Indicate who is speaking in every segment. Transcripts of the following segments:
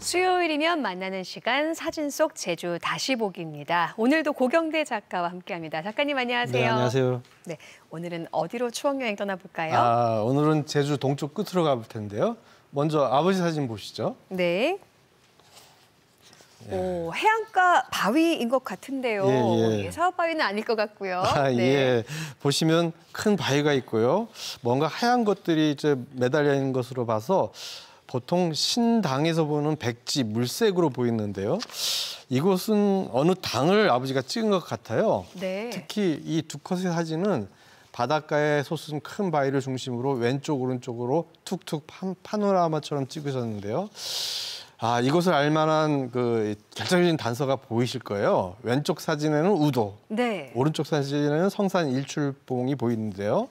Speaker 1: 수요일이면 만나는 시간 사진 속 제주 다시 보기입니다. 오늘도 고경대 작가와 함께합니다. 작가님 안녕하세요. 네, 안녕하세요. 네, 오늘은 어디로 추억 여행 떠나볼까요?
Speaker 2: 아, 오늘은 제주 동쪽 끝으로 가볼 텐데요. 먼저 아버지 사진 보시죠.
Speaker 1: 네. 예. 오, 해안가 바위인 것 같은데요. 예, 예, 예. 사업 바위는 아닐 것 같고요. 아, 네. 예.
Speaker 2: 보시면 큰 바위가 있고요. 뭔가 하얀 것들이 이제 매달려 있는 것으로 봐서 보통 신당에서 보는 백지 물색으로 보이는데요. 이곳은 어느 당을 아버지가 찍은 것 같아요. 네. 특히 이 두 컷의 사진은 바닷가에 솟은 큰 바위를 중심으로 왼쪽 오른쪽으로 툭툭 판, 파, 노라마처럼 찍으셨는데요. 아 이곳을 알만한 그 결정적인 단서가 보이실 거예요. 왼쪽 사진에는 우도, 네. 오른쪽 사진에는 성산 일출봉이 보이는데요.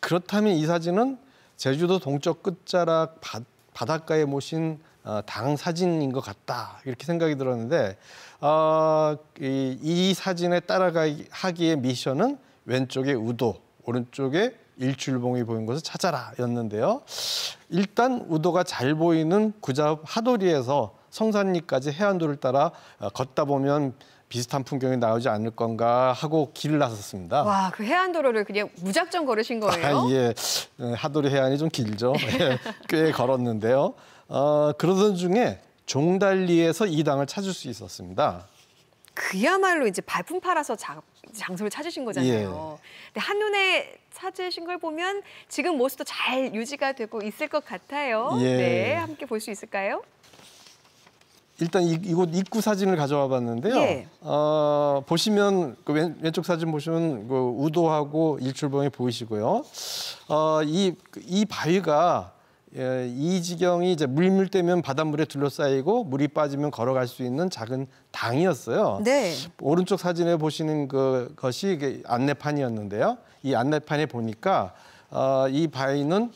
Speaker 2: 그렇다면 이 사진은 제주도 동쪽 끝자락 밭 바닷가에 모신 어, 당 사진인 것 같다 이렇게 생각이 들었는데 어, 이, 이 사진에 따라가기의 미션은 왼쪽에 우도, 오른쪽에 일출봉이 보인 곳을 찾아라였는데요. 일단 우도가 잘 보이는 구잡 하도리에서 성산리까지 해안도를 따라 어, 걷다 보면 비슷한 풍경이 나오지 않을 건가 하고 길을 나섰습니다. 와,
Speaker 1: 그 해안도로를 그냥 무작정 걸으신 아, 거예요? 아,
Speaker 2: 예, 어, 하도리 해안이 좀 길죠. 네. 예, 꽤 걸었는데요. 어, 그러던 중에 종달리에서 이 당을 찾을 수 있었습니다.
Speaker 1: 그야말로 이제 발품 팔아서 자, 장소를 찾으신 거잖아요. 예. 근데 한눈에 찾으신 걸 보면 지금 모습도 잘 유지가 되고 있을 것 같아요. 예. 네, 함께 볼 수 있을까요?
Speaker 2: 일단 이, 곳 입구 사진을 가져와 봤는데요. 예. 어, 보시면 그 왼, 쪽 사진 보시면 그 우도하고 일출봉이 보이시고요. 어, 이, 이 바위가 예, 이 지경이 이제 물물 때면 바닷물에 둘러싸이고 물이 빠지면 걸어갈 수 있는 작은 당이었어요. 네. 오른쪽 사진에 보시는 그 것이 안내판이었는데요. 이 안내판에 보니까 어, 이 바위는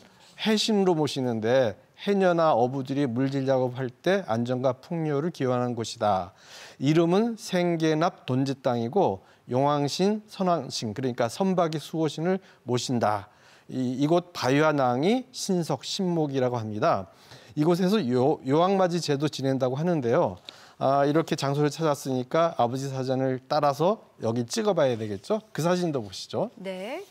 Speaker 2: 해신으로 모시는데 해녀나 어부들이 물질 작업할 때 안전과 풍요를 기원한 곳이다. 이름은 생계납 돈지땅이고 용왕신, 선왕신 그러니까 선박이 수호신을 모신다. 이, 이곳 바위와낭이 신석 신목이라고 합니다. 이곳에서 요, 왕맞이 제도 지낸다고 하는데요. 아, 이렇게 장소를 찾았으니까 아버지 사진을 따라서 여기 찍어봐야 되겠죠? 그 사진도 보시죠.
Speaker 1: 네.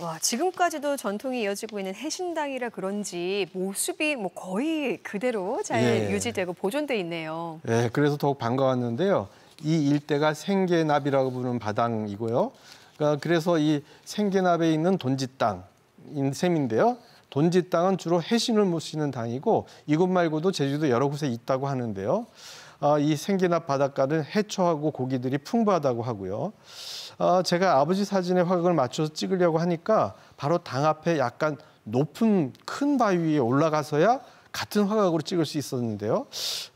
Speaker 1: 와, 지금까지도 전통이 이어지고 있는 해신당이라 그런지 모습이 뭐 거의 그대로 잘 예. 유지되고 보존돼 있네요.
Speaker 2: 예, 그래서 더욱 반가웠는데요. 이 일대가 생계납이라고 부르는 바당이고요. 그러니까 그래서 이 생계납에 있는 돈지 땅인 셈인데요. 돈지 땅은 주로 해신을 모시는 당이고 이곳 말고도 제주도 여러 곳에 있다고 하는데요. 아, 이 생계납 바닷가는 해초하고 고기들이 풍부하다고 하고요. 어, 제가 아버지 사진에 화각을 맞춰서 찍으려고 하니까 바로 당 앞에 약간 높은 큰 바위 위에 올라가서야 같은 화각으로 찍을 수 있었는데요.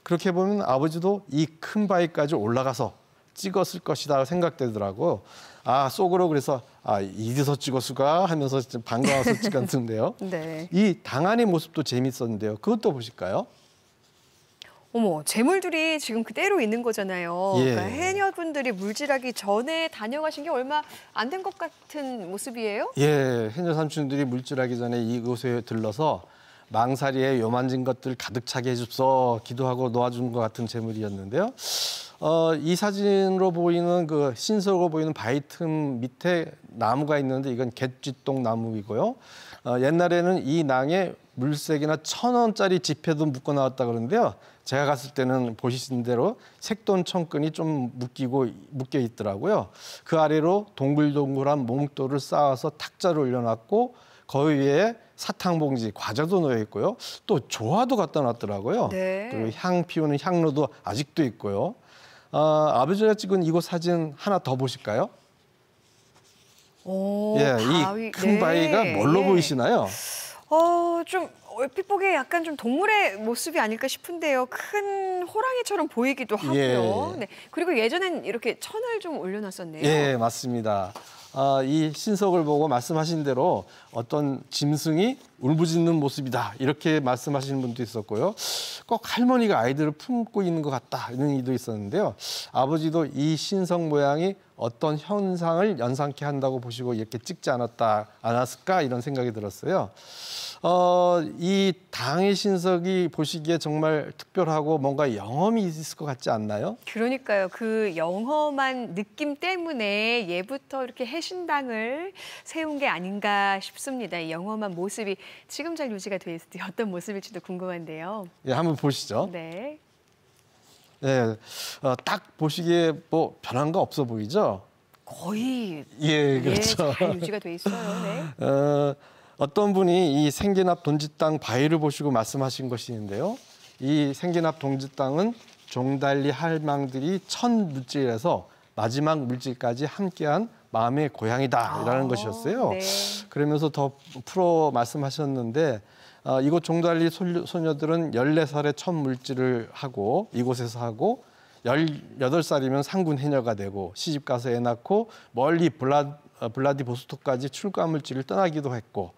Speaker 2: 그렇게 보면 아버지도 이 큰 바위까지 올라가서 찍었을 것이다 생각되더라고요. 아 속으로 그래서 아 이디서 찍었을까 하면서 반가워서 찍었는데요. 네. 이 당한의 모습도 재밌었는데요. 그것도 보실까요?
Speaker 1: 어머, 재물들이 지금 그대로 있는 거잖아요. 예. 그러니까 해녀분들이 물질하기 전에 다녀가신 게 얼마 안 된 것 같은 모습이에요?
Speaker 2: 예, 해녀 삼촌들이 물질하기 전에 이곳에 들러서 망사리에 요만진 것들 가득 차게 해줍소 기도하고 놓아준 것 같은 재물이었는데요. 어, 이 사진으로 보이는 그신석로 보이는 바위 틈 밑에 나무가 있는데 이건 갯쥐똥 나무이고요. 어, 옛날에는 이 낭에 물색이나 천 원짜리 지폐도 묶어 나왔다 그러는데요. 제가 갔을 때는 보시는 대로 색돈 천끈이 좀 묶이고 묶여 있더라고요. 그 아래로 동글동글한 몽돌을 쌓아서 탁자를 올려놨고 거기 위에 사탕 봉지, 과자도 놓여 있고요. 또 조화도 갖다 놨더라고요. 네. 그리고 향 피우는 향로도 아직도 있고요. 어, 아버지가 찍은 이곳 사진 하나 더 보실까요?
Speaker 1: 오, 예, 바위. 이큰 네. 바위가 뭘로 네.
Speaker 2: 보이시나요?
Speaker 1: 어, 좀 얼핏 보기에 약간 좀 동물의 모습이 아닐까 싶은데요. 큰 호랑이처럼 보이기도 예. 하고요. 예. 네. 그리고 예전엔 이렇게 천을 좀 올려놨었네요. 예,
Speaker 2: 맞습니다. 어, 이 신석을 보고 말씀하신 대로 어떤 짐승이 울부짖는 모습이다 이렇게 말씀하시는 분도 있었고요. 꼭 할머니가 아이들을 품고 있는 것 같다 이런 이도 있었는데요. 아버지도 이 신석 모양이 어떤 현상을 연상케 한다고 보시고 이렇게 찍지 않았다 않았을까 이런 생각이 들었어요. 어, 이 당의 신석이 보시기에 정말 특별하고 뭔가 영험이 있을 것 같지 않나요?
Speaker 1: 그러니까요. 그 영험한 느낌 때문에 예부터 이렇게 해신당을 세운 게 아닌가 싶습니다. 이 영험한 모습이 지금 잘 유지가 돼 있을 때 어떤 모습일지도 궁금한데요.
Speaker 2: 예, 한번 보시죠. 네. 예, 어, 딱 보시기에 뭐 변한 거 없어 보이죠?
Speaker 1: 거의 예, 네, 그렇죠. 예, 잘 유지가 돼 있어요.
Speaker 2: 네. 어, 어떤 분이 이 생계납 돈지 땅 바위를 보시고 말씀하신 것이 있는데요. 이 생계납 동지 땅은 종달리 할망들이 첫 물질에서 마지막 물질까지 함께한 마음의 고향이다라는 아, 것이었어요. 네. 그러면서 더 풀어 말씀하셨는데 어, 이곳 종달리 소녀들은 14살에 첫 물질을 하고 이곳에서 하고 18살이면 상군 해녀가 되고 시집 가서 애 낳고 멀리 블라, 어, 블라디보스토크까지 출가 물질을 떠나기도 했고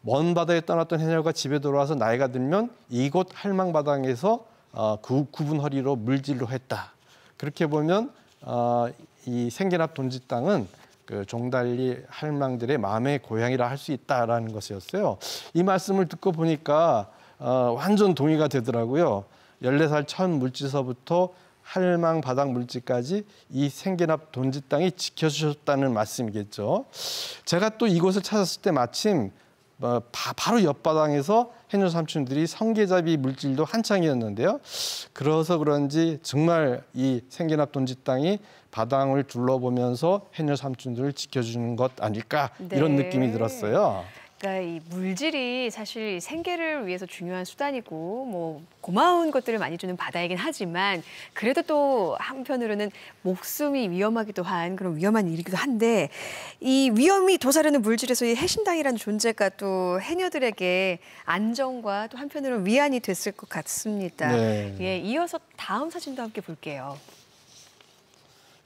Speaker 2: 먼 바다에 떠났던 해녀가 집에 돌아와서 나이가 들면 이곳 할망바당에서 어, 구, 분 허리로 물질로 했다. 그렇게 보면 어, 이 생계납 돈지 땅은 그 종달리 할망들의 마음의 고향이라 할 수 있다라는 것이었어요. 이 말씀을 듣고 보니까 어, 완전 동의가 되더라고요. 14살 첫 물지서부터 할망 바닥 물지까지 이 생계납 돈지 땅이 지켜주셨다는 말씀이겠죠. 제가 또 이곳을 찾았을 때 마침 어, 바, 로 옆바닥에서 해녀 삼촌들이 성게잡이 물질도 한창이었는데요. 그래서 그런지 정말 이 생계납 돈지 땅이 바닥을 둘러보면서 해녀 삼촌들을 지켜주는 것 아닐까 네. 이런 느낌이 들었어요.
Speaker 1: 그러니까 이 물질이 사실 생계를 위해서 중요한 수단이고 뭐 고마운 것들을 많이 주는 바다이긴 하지만 그래도 또 한편으로는 목숨이 위험하기도 한 그런 위험한 일이기도 한데 이 위험이 도사르는 물질에서 이 해신당이라는 존재가 또 해녀들에게 안정과 또 한편으로는 위안이 됐을 것 같습니다. 네. 예, 이어서 다음 사진도 함께 볼게요.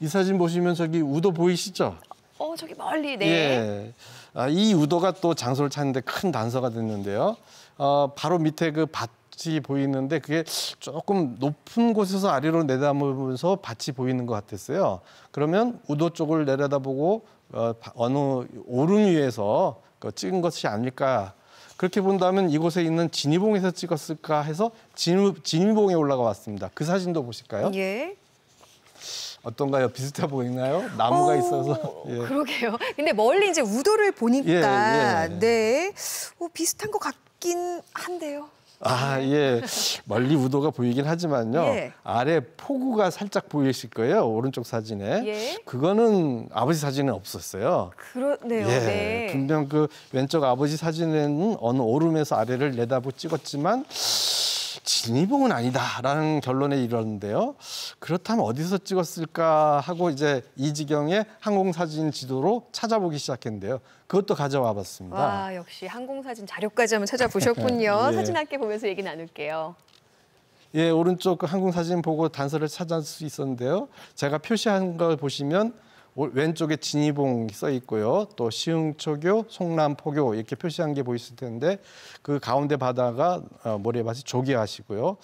Speaker 2: 이 사진 보시면 저기 우도 보이시죠?
Speaker 1: 어 저기 멀리 네. 예.
Speaker 2: 아, 이 우도가 또 장소를 찾는데 큰 단서가 됐는데요. 어, 바로 밑에 그 밭이 보이는데 그게 조금 높은 곳에서 아래로 내다보면서 밭이 보이는 것 같았어요. 그러면 우도 쪽을 내려다보고 어, 어느 오름 위에서 그 찍은 것이 아닐까. 그렇게 본다면 이곳에 있는 진이봉에서 찍었을까 해서 진, 진이봉에 올라가 왔습니다. 그 사진도 보실까요? 예. 어떤가요? 비슷해 보이나요? 나무가 오, 어, 있어서. 예.
Speaker 1: 그러게요. 근데 멀리 이제 우도를 보니까 예, 예, 네 오, 어, 비슷한 것 같긴 한데요.
Speaker 2: 아, 예. 멀리 우도가 보이긴 하지만요. 예. 아래 폭우가 살짝 보이실 거예요. 오른쪽 사진에. 예. 그거는 아버지 사진에 없었어요.
Speaker 1: 그렇네요. 예. 네.
Speaker 2: 분명 그 왼쪽 아버지 사진에는 어느 오름에서 아래를 내다보 찍었지만 진입봉은 아니다라는 결론에 이르렀는데요. 그렇다면 어디서 찍었을까 하고 이제 이지경의 항공사진 지도로 찾아보기 시작했는데요. 그것도 가져와 봤습니다. 와,
Speaker 1: 역시 항공사진 자료까지 한번 찾아보셨군요. 예. 사진 함께 보면서 얘기 나눌게요.
Speaker 2: 예, 오른쪽 그 항공사진 보고 단서를 찾을 수 있었는데요. 제가 표시한 걸 보시면 왼쪽에 진이봉 써 있고요. 또 시흥초교, 송남포교 이렇게 표시한 게 보이실 텐데 그 가운데 바다가 어, 모래밭이 조개하시고요.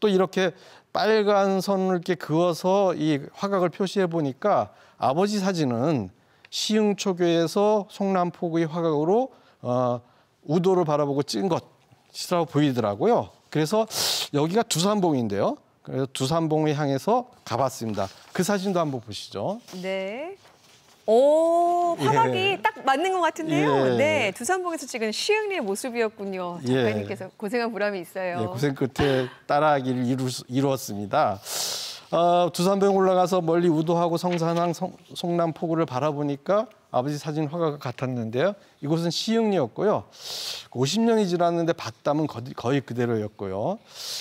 Speaker 2: 또 이렇게 빨간 선을 이렇게 그어서 이 화각을 표시해 보니까 아버지 사진은 시흥초교에서 송남포구의 화각으로 어, 우도를 바라보고 찍은 것이라고 보이더라고요. 그래서 여기가 두산봉인데요. 그래서 두산봉을 향해서 가봤습니다. 그 사진도 한번 보시죠.
Speaker 1: 네. 오, 화각이 예. 딱 맞는 것 같은데요. 예. 네, 두산봉에서 찍은 시흥리의 모습이었군요. 작가님께서 예. 고생한 보람이 있어요. 예, 고생
Speaker 2: 끝에 따라하기를 이루, 이루었습니다. 어, 두산봉 올라가서 멀리 우도하고 성산항 성, 송남 포구를 바라보니까 아버지 사진 화가가 같았는데요. 이곳은 시흥리였고요. 50년이 지났는데 밭담은 거의 그대로였고요.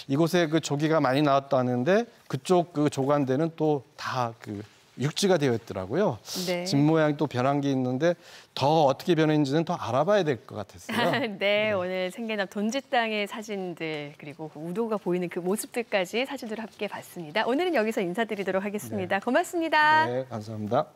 Speaker 2: 이곳에 그 조기가 많이 나왔다는데 그쪽 그조간대는또 다 그 육지가 되어 있더라고요. 네. 집 모양이 또 변한 게 있는데 더 어떻게 변했는지는 더 알아봐야 될 것
Speaker 1: 같았어요. 네, 네, 오늘 생계남 돈지땅의 사진들 그리고 그 우도가 보이는 그 모습들까지 사진들 을 함께 봤습니다. 오늘은 여기서 인사드리도록 하겠습니다. 네. 고맙습니다. 네, 감사합니다.